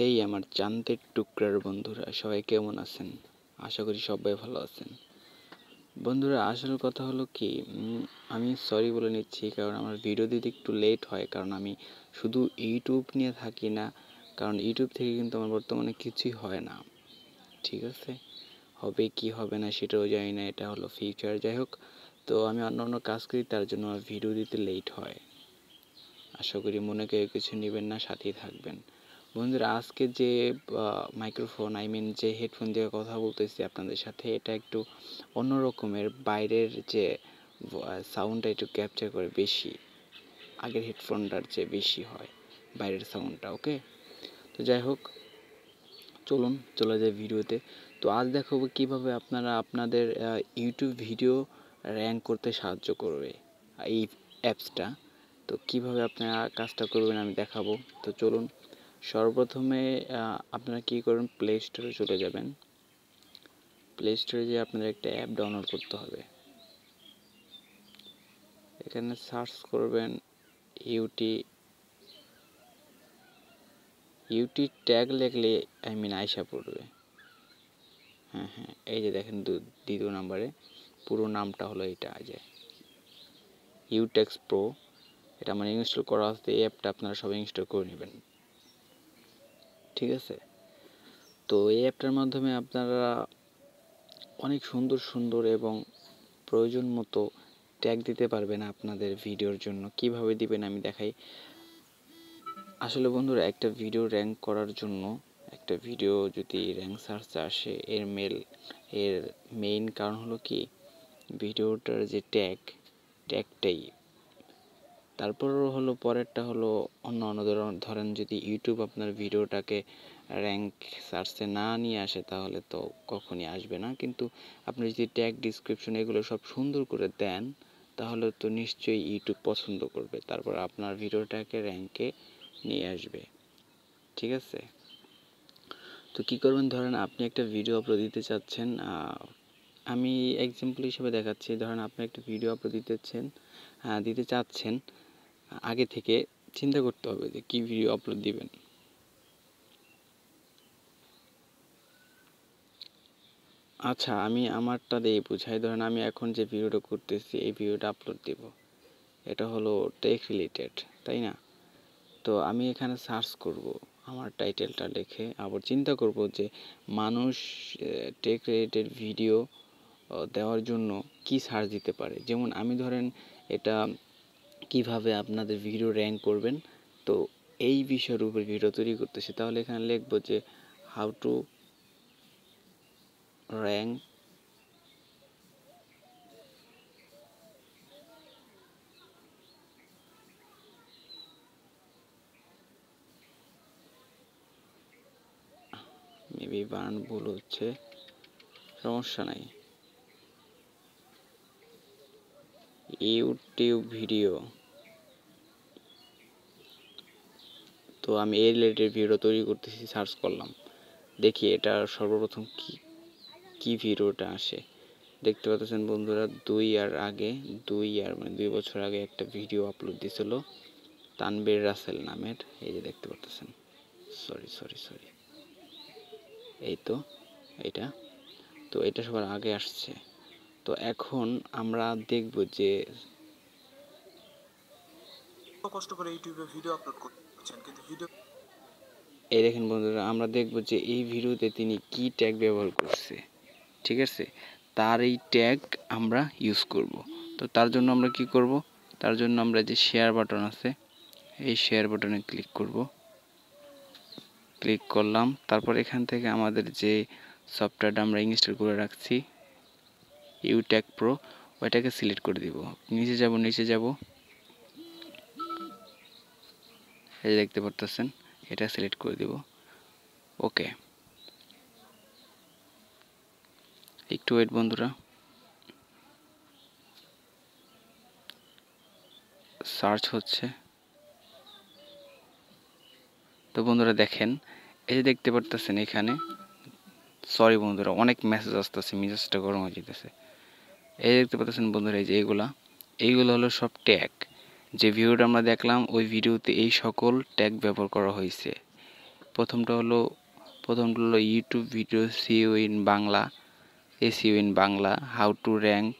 হেই আমার চান্দের টুকরার বন্ধুরা সবাই কেমন আছেন আশা করি সবাই ভালো আছেন বন্ধুরা আসল কথা হলো কি আমি সরি বলে নিচ্ছি কারণ আমার ভিডিও দিতে একটু লেট হয় কারণ আমি শুধু ইউটিউব নিয়ে থাকি না কারণ ইউটিউব থেকে কিন্তু আমার বর্তমানে কিছুই হয় না ঠিক আছে হবে কি হবে না সেটাও জানি না এটা হলো ফিউচার যাই হোক তো আমি অন্য অন্য কাজ করি তার জন্য আমার ভিডিও দিতে লেট হয় আশা করি মনে কেউ কিছু নেবেন না সাথেই থাকবেন বন্ধুরা আজকে যে মাইক্রোফোন আই মিন যে হেডফোন দিয়ে কথা বলতেছি আপনাদের সাথে এটা একটু অন্য রকমের বাইরের যে সাউন্ডটা একটু ক্যাপচার করে বেশি আগের হেডফোনটার চেয়ে বেশি হয় বাইরের সাউন্ডটা ওকে তো যাই হোক চলুন চলে যায় ভিডিওতে তো আজ দেখাবো কিভাবে আপনারা আপনাদের ইউটিউব ভিডিও র্যাঙ্ক করতে সাহায্য করবে এই অ্যাপসটা তো কিভাবে আপনারা কাজটা করবেন আমি দেখাবো তো চলুন সর্বপ্রথমে আপনারা কী করবেন প্লে স্টোরে চলে যাবেন প্লে স্টোরে যেয়ে আপনাদের একটা অ্যাপ ডাউনলোড করতে হবে এখানে সার্চ করবেন ইউটি ইউটি ট্যাগ লেখলে আই মিন আয়সা পড়বে হ্যাঁ হ্যাঁ এই যে দেখেন দ্বিতীয় নাম্বারে পুরো নামটা হলো এটা যে ইউটেক্স প্রো এটা আমার ইনস্টল করা আছে এই অ্যাপটা আপনারা সবাই ইনস্টল করে নেবেন ঠিক আছে তো এই অ্যাপটার মাধ্যমে আপনারা অনেক সুন্দর সুন্দর এবং প্রয়োজন মতো ট্যাগ দিতে পারবেন আপনাদের ভিডিওর জন্য কিভাবে দিবেন আমি দেখাই আসলে বন্ধুরা একটা ভিডিও র্যাঙ্ক করার জন্য একটা ভিডিও যদি র্যাঙ্ক সার্চে আসে এর মেল এর মেইন কারণ হলো কি ভিডিওটার যে ট্যাগ ট্যাগটাই তারপর হলো পরেরটা হলো অন্য অন্য ধরেন যদি ইউটিউব আপনার ভিডিওটাকে র্যাঙ্ক সার্চে না নিয়ে আসে তাহলে তো কখনই আসবে না কিন্তু আপনি যদি ট্যাগ ডিসক্রিপশন এগুলো সব সুন্দর করে দেন তাহলে তো নিশ্চয়ই ইউটিউব পছন্দ করবে তারপর আপনার ভিডিওটাকে র্যাঙ্কে নিয়ে আসবে ঠিক আছে তো কি করবেন ধরেন আপনি একটা ভিডিও আপলোড দিতে চাচ্ছেন আমি এক্সাম্পল হিসেবে দেখাচ্ছি ধরেন আপনি একটা ভিডিও আপলোড দিতেছেন দিতে চাচ্ছেন আগে থেকে চিন্তা করতে হবে যে কী ভিডিও আপলোড দিবেন আচ্ছা আমি আমারটা দিয়ে বুঝাই ধরেন আমি এখন যে ভিডিওটা করতেছি এই ভিডিওটা আপলোড দিব এটা হলো টেক রিলেটেড তাই না তো আমি এখানে সার্চ করব আমার টাইটেলটা লিখে আবার চিন্তা করব যে মানুষ টেক রিলেটেড ভিডিও দেওয়ার জন্য কি সার্চ দিতে পারে যেমন আমি ধরেন এটা কিভাবে আপনাদের ভিডিও র্যাঙ্ক করবেন তো এই বিষয়ের উপর ভিডিও তৈরি করতেছি তাহলে এখানে লিখব যে হাউ টু র্যাঙ্ক মেবি বার্ন ভুল হচ্ছে সমস্যা নাই ইউটিউব ভিডিও তো আমি এই রিলেটেড ভিডিও তৈরি করতেছি সার্চ করলাম দেখি এটা সর্বপ্রথম কি কি ভিডিওটা আসে দেখতে পাচ্ছেন বন্ধুরা দুই আর আগে দুই আর মানে দুই বছর আগে একটা ভিডিও আপলোড দিছিল তানবির রাসেল নামের এই যে দেখতে পাচ্ছেন সরি সরি সরি এই তো এটা তো এটা সবার আগে আসছে তো এখন আমরা দেখব যে কষ্ট করে ইউটিউবে ভিডিও আপলোড করছেন কিন্তু ভিডিও এই দেখেন বন্ধুরা আমরা দেখব যে এই ভিডিওতে তিনি কি ট্যাগ ব্যবহার করছে ঠিক আছে তার এই ট্যাগ আমরা ইউজ করব তো তার জন্য আমরা কি করব তার জন্য আমরা যে শেয়ার বাটন আছে এই শেয়ার বাটনে ক্লিক করব ক্লিক করলাম তারপর এখান থেকে আমাদের যে সফটওয়্যারটা আমরা ইনস্টল করে রাখছি ইউ ট্যাগ প্রো ওইটাকে সিলেক্ট করে দিব নিচে যাব নিচে যাব এই দেখতে পারতেছেন এটা সিলেক্ট করে দিব ওকে একটু ওয়েট বন্ধুরা সার্চ হচ্ছে তো বন্ধুরা দেখেন এই যে দেখতে পারতেছেন এখানে সরি বন্ধুরা অনেক মেসেজ আসতেছে মেসেজটা গরম হয়ে যেতেছে এই দেখতে পাচ্ছেন বন্ধুরা এই যে এইগুলা এইগুলো হলো সব ট্যাগ যে ভিডিওটা আমরা দেখলাম ওই ভিডিওতে এই সকল ট্যাগ ব্যবহার করা হয়েছে প্রথমটা হলো প্রথমটা হলো YouTube video SEO in Bangla SEO in Bangla how to rank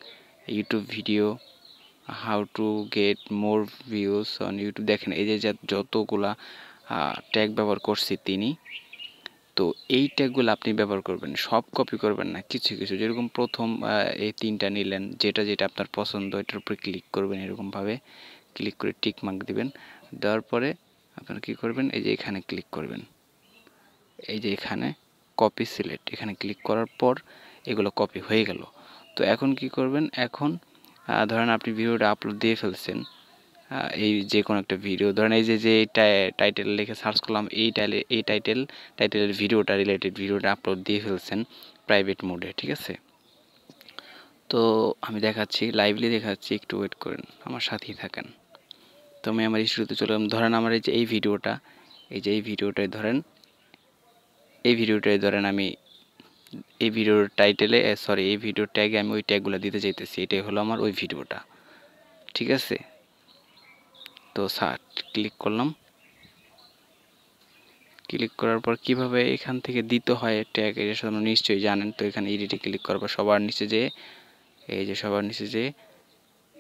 YouTube video how to get more views on YouTube দেখেন এই যে যতগুলা ট্যাগ ব্যবহার করছে তিনি তো এই ট্যাগুলো আপনি ব্যবহার করবেন সব কপি করবেন না কিছু কিছু যেরকম প্রথম এই তিনটা নিলেন যেটা যেটা আপনার পছন্দ এটার উপরে ক্লিক করবেন এরকমভাবে ক্লিক করে টিক মার্ক দেবেন দেওয়ার পরে আপনারা কী করবেন এই যে এখানে ক্লিক করবেন এই যে এখানে কপি সিলেক্ট এখানে ক্লিক করার পর এগুলো কপি হয়ে গেল তো এখন কি করবেন এখন ধরেন আপনি ভিডিওটা আপলোড দিয়ে ফেলছেন এই যে কোনো একটা ভিডিও ধরেন এই যে যে টাইটেল লিখে সার্চ করলাম এই টাইলে এই টাইটেল টাইটেলের ভিডিওটা রিলেটেড ভিডিওটা আপলোড দিয়ে ফেলছেন প্রাইভেট মোডে ঠিক আছে তো আমি দেখাচ্ছি লাইভলি দেখাচ্ছি একটু ওয়েট করেন আমার সাথেই থাকেন তো আমি আমার ইস্যুতে চলে ধরেন আমার এই যে এই ভিডিওটা এই যে এই ভিডিওটাই ধরেন এই ভিডিওটাই ধরেন আমি এই ভিডিওর টাইটেলে সরি এই ভিডিওর ট্যাগে আমি ওই ট্যাগগুলো দিতে চাইতেছি এটাই হলো আমার ওই ভিডিওটা ঠিক আছে তো সার্চ ক্লিক করলাম ক্লিক করার পর কিভাবে এখান থেকে দিতে হয় ট্যাগ এটা আপনারা নিশ্চয়ই জানেন তো এখানে ইডিটে ক্লিক করার পর সবার নিচে যে এই যে সবার নিচে যে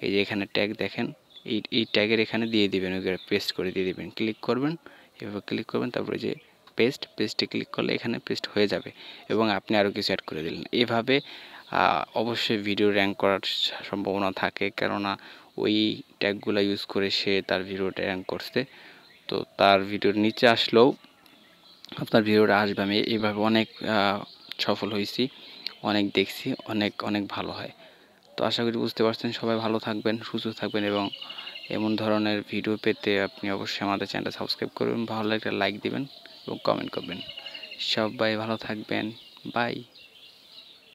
এই যে এখানে ট্যাগ দেখেন এই এই ট্যাগের এখানে দিয়ে দিবেন ওগুলো পেস্ট করে দিয়ে দিবেন ক্লিক করবেন এভাবে ক্লিক করবেন তারপরে যে পেস্ট পেস্টে ক্লিক করলে এখানে পেস্ট হয়ে যাবে এবং আপনি আরও কিছু অ্যাড করে দিলেন এভাবে অবশ্যই ভিডিও র্যাঙ্ক করার সম্ভাবনা থাকে কেননা ওই ট্যাগুলো ইউজ করে সে তার ভিডিওটা র্যাঙ্ক করছে তো তার ভিডিওর নিচে আসলেও আপনার ভিডিওটা আসবে আমি এইভাবে অনেক সফল হয়েছি অনেক দেখছি অনেক অনেক ভালো হয় তো আশা করি বুঝতে পারছেন সবাই ভালো থাকবেন সুস্থ থাকবেন এবং এমন ধরনের ভিডিও পেতে আপনি অবশ্যই আমাদের চ্যানেলটা সাবস্ক্রাইব করবেন ভালো লাগলে লাইক দিবেন এবং কমেন্ট করবেন সবাই ভালো থাকবেন বাই